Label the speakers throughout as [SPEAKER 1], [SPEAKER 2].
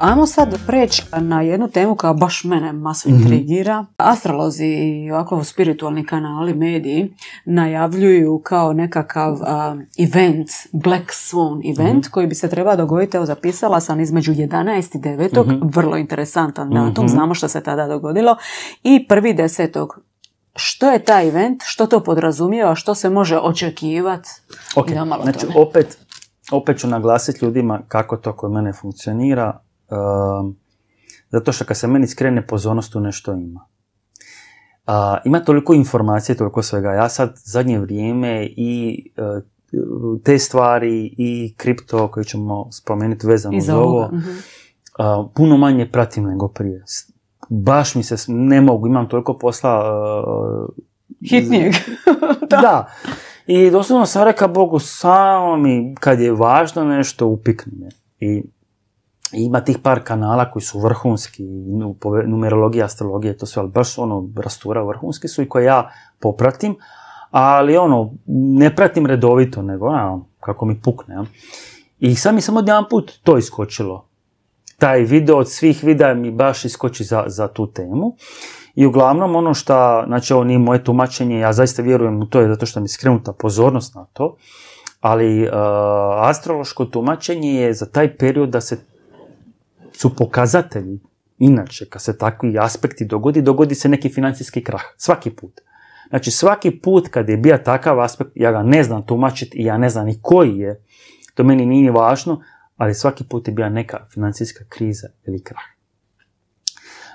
[SPEAKER 1] Ajmo sad preći na jednu temu koja baš mene maso mhm. intrigira. Astrolozi i ovako spiritualni kanali, mediji, najavljuju kao nekakav uh, event, Black Swan event, mhm. koji bi se trebao dogoditi, evo zapisala sam između 11. i 9. Mhm. vrlo interesantan datum, mm znamo što se tada dogodilo, i prvi desetog. Što je taj event, što to podrazumijeva, što se može očekivati? Znači,
[SPEAKER 2] opet, opet ću naglasiti ljudima kako to kod mene funkcionira Ehm, zato što kad se meni skrene pozornost u nešto ima. ima toliko informacije, toliko svega. Ja sad zadnje vrijeme i e, te stvari i kripto koji ćemo spomenuti vezano za ovo, mhm. puno manje pratim nego prije. Baš mi se, ne mogu, imam toliko posla... E, Hitnijeg. da. da. I doslovno sam rekao Bogu, samo mi kad je važno nešto, upikne. I ima tih par kanala koji su vrhunski, numerologija, astrologija, to sve, ali baš ono, rastura vrhunski su i koje ja popratim, ali ono, ne pratim redovito, nego ono, kako mi pukne. Ja. I sad mi samo jedan put to iskočilo. Taj video od svih videa mi baš iskoči za, za tu temu. I uglavnom ono što, znači ovo nije moje tumačenje, ja zaista vjerujem u to je zato što mi je skrenuta pozornost na to, ali uh, astrološko tumačenje je za taj period da se su pokazatelji. Inače, kad se takvi aspekti dogodi, dogodi se neki financijski krah. Svaki put. Znači, svaki put kad je bio takav aspekt, ja ga ne znam tumačiti i ja ne znam ni koji je, to meni nije važno, ali svaki put je bila neka financijska kriza ili krah.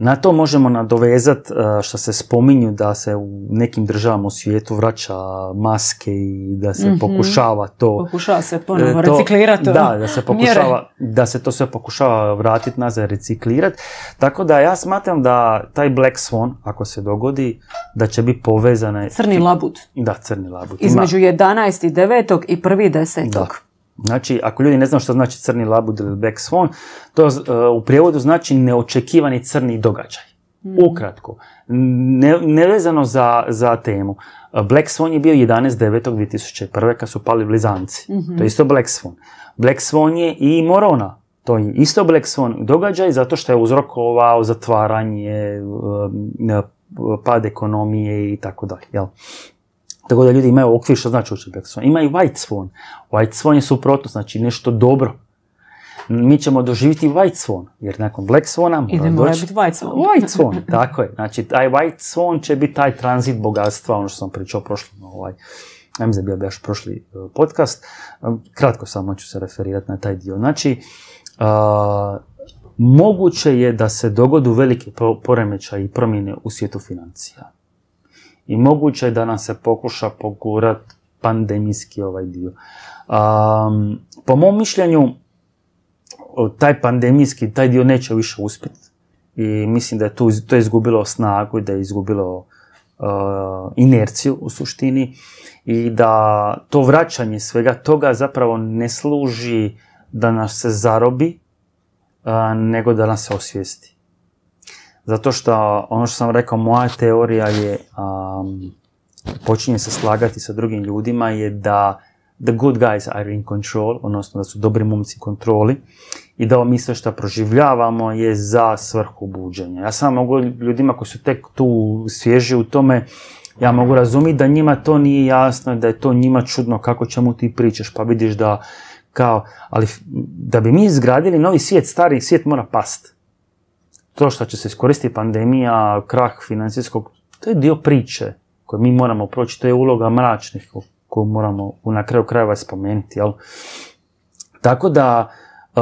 [SPEAKER 2] Na to možemo nadovezati e, što se spominju da se u nekim državama u svijetu vraća maske i da se mhm. pokušava to...
[SPEAKER 1] Pokušava se e, ponovno reciklirati. Da, e, da se, pokušava,
[SPEAKER 2] da se to sve pokušava vratiti nazad, reciklirati. Tako da ja smatram da taj Black Swan, ako se dogodi, da će biti povezane... Crni labud. Da, crni labud. Između
[SPEAKER 1] 11.9. i 1.10. Da.
[SPEAKER 2] Znači, ako ljudi ne znaju što znači crni labud ili black swan, to e, u prijevodu znači neočekivani crni događaj. Hmm. Ukratko, ne, nevezano za, temu. Black Swan je bio 11.9.2001. kad su pali blizanci. Mhm. To je isto Black Swan. Black Swan je i Morona. To je isto Black Swan događaj zato što je uzrokovao zatvaranje, e, e, pad ekonomije i tako dalje. Tako da ljudi imaju okvir što znači Black Swan. Ima i White Swan. White Swan je suprotno, znači nešto dobro. Mi ćemo doživjeti White Swan, jer nakon Black Swana mora Idemo doći... biti White Swan. White Swan, tako je. Znači, taj White Swan će biti taj tranzit bogatstva, ono što sam pričao prošli. ovaj, ne znam bio baš prošli e, podcast. E, kratko samo ću se referirati na taj dio. Znači, e, moguće je da se dogodu velike poremećaje i promjene u svijetu financija i moguće je da nam se pokuša pogurat pandemijski ovaj dio. po mom mišljenju, taj pandemijski, taj dio neće više uspjeti i mislim da je to izgubilo snagu i da je izgubilo inerciju u suštini i da to vraćanje svega toga zapravo ne služi da nas se zarobi, nego da nas se osvijesti. Zato što, ono što sam rekao, moja teorija je, počinje se slagati sa drugim ljudima, je da the good guys are in control, odnosno da su dobri momci kontroli i da mi sve što proživljavamo je za svrhu buđenja. Ja sam mogu ljudima koji su tek tu svježi u tome, ja mogu razumjeti da njima to nije jasno, da je to njima čudno kako čemu ti pričaš, pa vidiš da kao, ali da bi mi izgradili novi svijet, stari svijet mora past to što će se iskoristiti pandemija, krah financijskog, to je dio priče koje mi moramo proći, to je uloga mračnih koju moramo na kraju krajeva spomenuti. Jel? Tako da, e,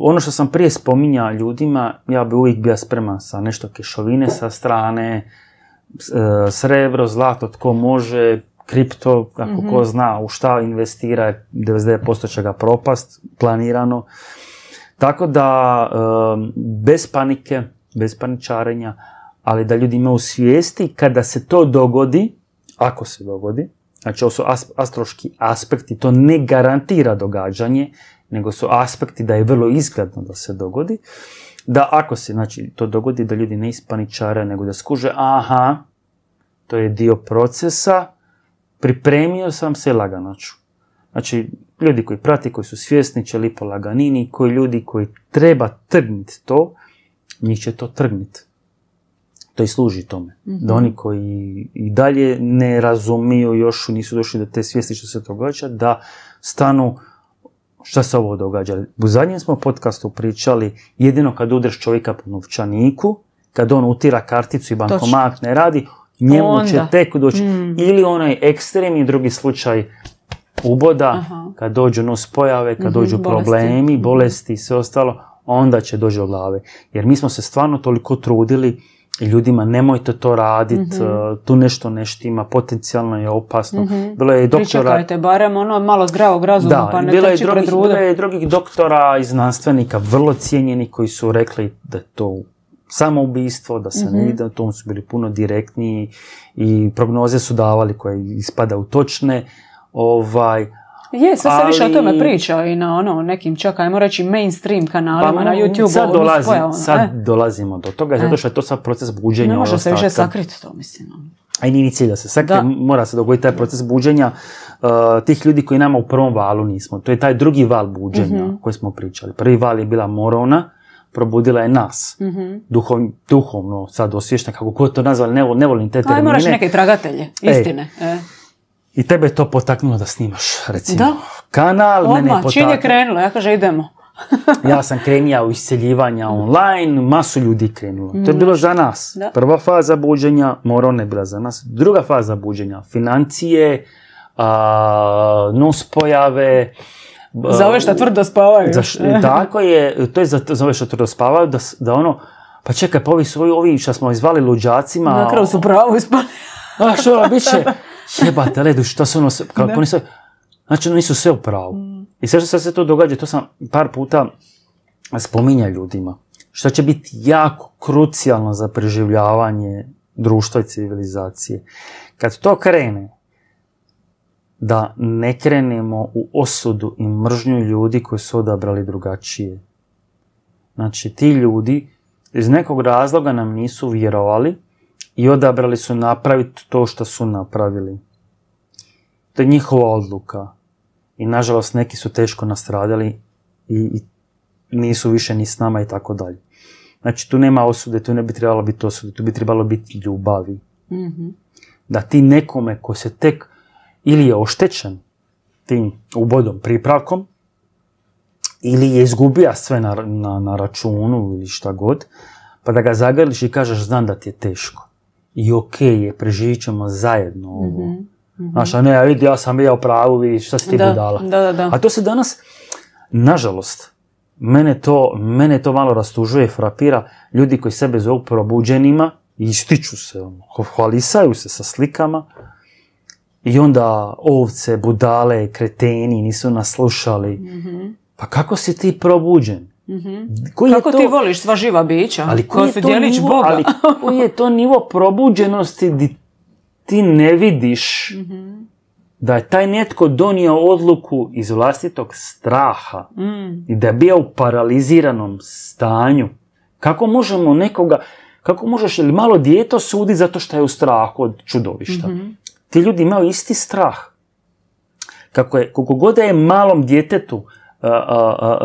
[SPEAKER 2] ono što sam prije spominja ljudima, ja bi uvijek bio spreman sa nešto kešovine sa strane, e, srebro, zlato, tko može, kripto, ako ko mhm. zna u šta investira, 99% će ga propast, planirano. Tako da, bez panike, bez paničarenja, ali da ljudi imaju svijesti kada se to dogodi, ako se dogodi, znači ovo su astroški aspekti, to ne garantira događanje, nego su aspekti da je vrlo izgledno da se dogodi, da ako se znači, to dogodi da ljudi ne ispaničare, nego da skuže, aha, to je dio procesa, pripremio sam se laganoću. Znači, Ljudi koji prati, koji su svjesni će lipo laganini, koji ljudi koji treba trgniti to, njih će to trgniti. To i služi tome. Da mhm. oni koji i dalje ne razumiju još, nisu došli do te svijesti što se događa, da stanu šta se ovo događa. U zadnjem smo podcastu pričali, jedino kad udreš čovjeka po novčaniku, kad on utira karticu i bankomat ne radi, njemu će tek doći. Mhm. Ili onaj ekstremni drugi slučaj uboda, kad dođu pojave, kad mhm, dođu problemi, mhm. bolesti. i sve ostalo, onda će doći do glave. Jer mi smo se stvarno toliko trudili ljudima nemojte to radit, mm-hmm. tu nešto ima, potencijalno je opasno. mm Bilo je i doktora... Pričekajte,
[SPEAKER 1] barem ono malo zdravog razuma, pa ne bilo je, drugih, drugih
[SPEAKER 2] doktora i znanstvenika, vrlo cijenjeni, koji su rekli da to samoubistvo, da se mm-hmm. ne mhm. ide, tom su bili puno direktniji i prognoze su davali koje ispada točne, ovaj,
[SPEAKER 1] je, sve se više o tome priča i na ono nekim čak, ajmo reći, mainstream kanalima pa na YouTube. Sad, ono, ono, sad e.
[SPEAKER 2] dolazimo do toga, zato e. što je to sad proces buđenja. Ne ono, može se više sakriti to, mislim. A i nije ni cilj da se Sad mora se dogoditi taj proces buđenja uh, tih ljudi koji nama u prvom valu nismo. To je taj drugi val buđenja mhm. koji smo pričali. Prvi val je bila morona, probudila je nas. Mhm. duhovno, sad osvješta, kako god to nazvali, ne, volim te termine. moraš neke
[SPEAKER 1] tragatelje, e, istine. e.
[SPEAKER 2] I tebe je to potaknulo da snimaš, recimo. Da. Kanal, Odmah, mene je potaknulo. Čim je
[SPEAKER 1] krenulo, ja kaže idemo.
[SPEAKER 2] ja sam krenija u isceljivanja online, masu ljudi krenulo. To je bilo za nas. Prva faza buđenja, morone ne bila za nas. Druga faza buđenja, financije, a, nuspojave. Za ove što tvrdo spavaju. Za tako je, to je za, ove što tvrdo spavaju, da, da ono, pa čekaj, pa ovi su ovi, što smo izvali luđacima. Na kraju
[SPEAKER 1] su pravo ispali.
[SPEAKER 2] A što, bit će, jebate ledu, što se ono, kako nisu, znači nisu sve u pravu. Mm. I sve što se to događa, to sam par puta spominja ljudima, što će biti jako krucijalno za preživljavanje društva i civilizacije. Kad to krene, da ne krenemo u osudu i mržnju ljudi koji su odabrali drugačije. Znači, ti ljudi iz nekog razloga nam nisu vjerovali i odabrali su napraviti to što su napravili. To je njihova odluka. I nažalost neki su teško nastradali i, i nisu više ni s nama i tako dalje. Znači tu nema osude, tu ne bi trebalo biti osude, tu bi trebalo biti ljubavi. Mhm. Da ti nekome ko se tek ili je oštećen tim ubodom, pripravkom, ili je izgubio sve na, na računu ili šta god, pa da ga zagrliš i kažeš znam da ti je teško i ok je, preživit ćemo zajedno ovo. mm Znaš, a ne, ja vidi, ja sam bio pravu, i šta si ti da, budala. A to se danas, nažalost, mene to, mene to malo rastužuje, frapira. Ljudi koji sebe zovu probuđenima ističu se se, ono, hvalisaju se sa slikama. I onda ovce, budale, kreteni nisu nas slušali. Mhm. Pa kako si ti probuđen?
[SPEAKER 1] mm Kako ti voliš sva živa bića? Ali koji, je to nivo, Ali
[SPEAKER 2] koji je to nivo probuđenosti di ti ne vidiš mhm. da je taj netko donio odluku iz vlastitog straha mm. i da je bio u paraliziranom stanju. Kako možemo nekoga, kako možeš, ili malo dijete sudi zato što je u strahu od čudovišta. Mhm. Ti ljudi imaju isti strah. Kako je, koliko god je malom djetetu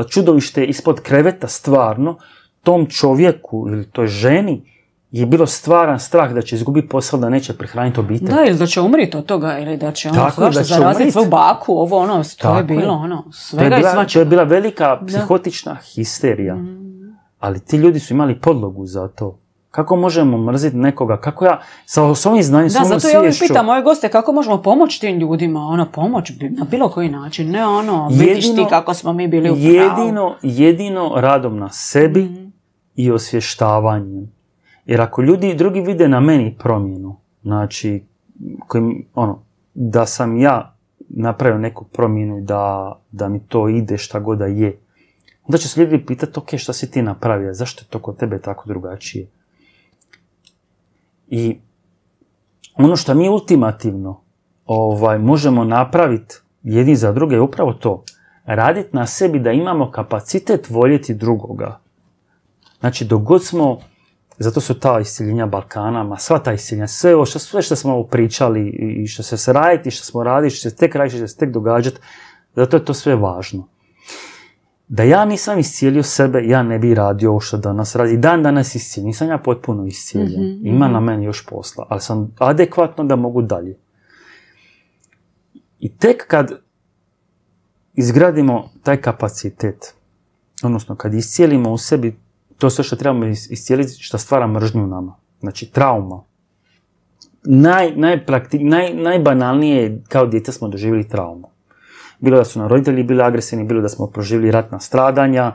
[SPEAKER 2] čudovište ispod kreveta stvarno, tom čovjeku ili toj ženi je bilo stvaran strah da će izgubiti posao, da neće prehraniti obitelj.
[SPEAKER 1] Da, ili da će umriti od toga, ili da će ono svašta zaraziti svoju baku, ovo ono, to je bilo ono, svega to je bila,
[SPEAKER 2] i je bila velika psihotična histerija, mm. ali ti ljudi su imali podlogu za to. Kako možemo mrziti nekoga? Kako ja, sa, sa ovim da, zato ja uvijek pitam
[SPEAKER 1] moje goste, kako možemo pomoći tim ljudima? Ono, pomoć na bilo koji način, ne ono, vidiš ti kako smo mi bili u pravu. Jedino,
[SPEAKER 2] jedino radom na sebi mhm. i osvještavanjem. Jer ako ljudi i drugi vide na meni promjenu, znači, ono, da sam ja napravio neku promjenu da, da mi to ide šta god da je, onda će se ljudi pitati, ok, šta si ti napravio, zašto je to kod tebe tako drugačije? I ono što mi ultimativno ovaj, možemo napraviti jedni za druge je upravo to. Raditi na sebi da imamo kapacitet voljeti drugoga. Znači, dok god smo, zato su ta isciljenja Balkana, ma sva ta isciljenja, sve ovo, što, sve što smo pričali i što se raditi, što smo raditi, što se tek raditi, što se tek događati, zato je to sve važno da ja nisam iscijelio sebe, ja ne bi radio ovo što danas radi. Dan danas iscijelio, nisam ja potpuno iscijelio. Mhm, mhm. Ima na meni još posla, ali sam adekvatno da mogu dalje. I tek kad izgradimo taj kapacitet, odnosno kad iscijelimo u sebi to sve što trebamo iscijeliti, što stvara mržnju u nama. Znači, trauma. Naj, najprakti, najbanalnije kao djeca smo doživjeli traumu bilo da su nam roditelji bili agresivni, bilo da smo proživjeli ratna stradanja,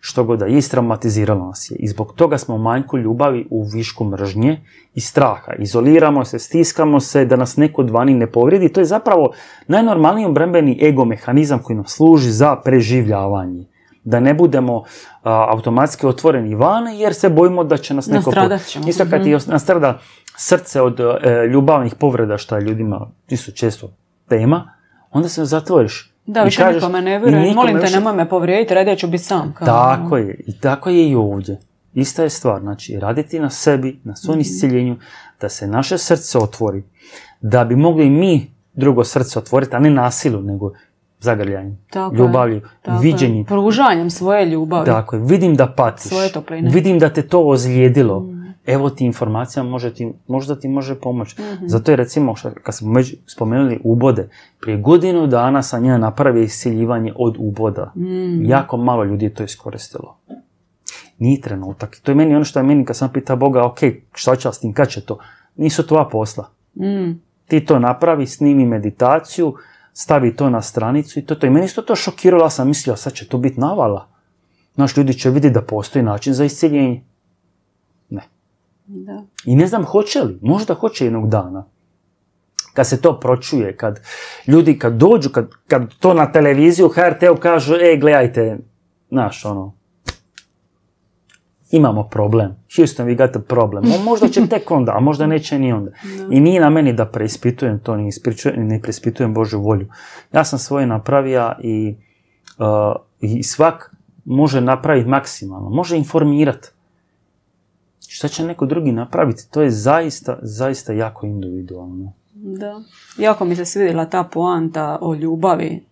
[SPEAKER 2] što god da je, istraumatiziralo nas je. I zbog toga smo u manjku ljubavi u višku mržnje i straha. Izoliramo se, stiskamo se da nas neko vani ne povrijedi. To je zapravo najnormalniji obrambeni ego mehanizam koji nam služi za preživljavanje da ne budemo automatski otvoreni van jer se bojimo da će nas neko... Nastradat ćemo. Isto kad mhm. ti nastrada srce od e, ljubavnih povreda što je ljudima su često tema, onda se zatvoriš.
[SPEAKER 1] Da, više kažeš, nikome ne vjerujem, molim te nemoj me povrijediti, radije ću biti sam. Tako
[SPEAKER 2] ono. je, i tako je i ovdje. Ista je stvar, znači raditi na sebi, na svom mm isciljenju, da se naše srce otvori, da bi mogli mi drugo srce otvoriti, a ne nasilu, nego zagrljanjem, ljubavlju, viđenjem.
[SPEAKER 1] Pružanjem svoje ljubavi. Tako
[SPEAKER 2] je, vidim da patiš, svoje vidim da te to ozlijedilo, mhm evo ti informacija, možda ti može pomoći. Mhm. Zato je recimo, kad smo među, spomenuli ubode, prije godinu dana sam ja napravio isiljivanje od uboda. Mhm. Jako malo ljudi je to iskoristilo. Nije trenutak. To je meni ono što je meni kad sam pita Boga, ok, šta će s tim, kad će to? Nisu tvoja posla. Mhm. Ti to napravi, snimi meditaciju, stavi to na stranicu i to to. I meni isto to šokiralo, ja sam mislio, sad će to biti navala. Naš ljudi će vidjeti da postoji način za isciljenje. I ne znam hoće li, možda hoće jednog dana. Kad se to pročuje, kad ljudi kad dođu, kad, kad to na televiziju HRT-u kažu, e, gledajte, znaš, ono, imamo problem. Houston, vi got problem. možda će tek onda, a možda neće ni onda. I nije na meni da preispitujem to, ni, ne preispitujem Božju volju. Ja sam svoje napravio i, uh, i svak može napraviti maksimalno, može informirati. Šta će neko drugi napraviti? To je zaista, zaista jako individualno.
[SPEAKER 1] Da. Jako mi se svidjela ta poanta o ljubavi.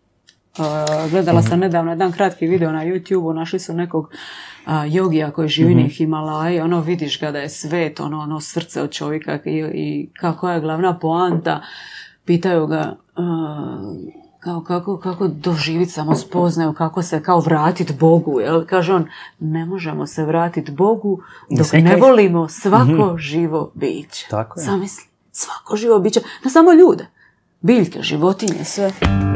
[SPEAKER 1] E, gledala sam mhm. nedavno jedan kratki video na YouTube-u, našli su nekog uh, jogija koji živi mm Himalaji, ono vidiš ga da je svet, ono, ono srce od čovjeka i, kako je glavna poanta. Pitaju ga, kao kako, kako doživiti samo spoznaju, kako se kao vratiti Bogu. Jel? Kaže on, ne možemo se vratiti Bogu dok ne volimo mhm. svako živo biće. Tako je. svako živo biće, ne samo ljude, biljke, životinje, sve.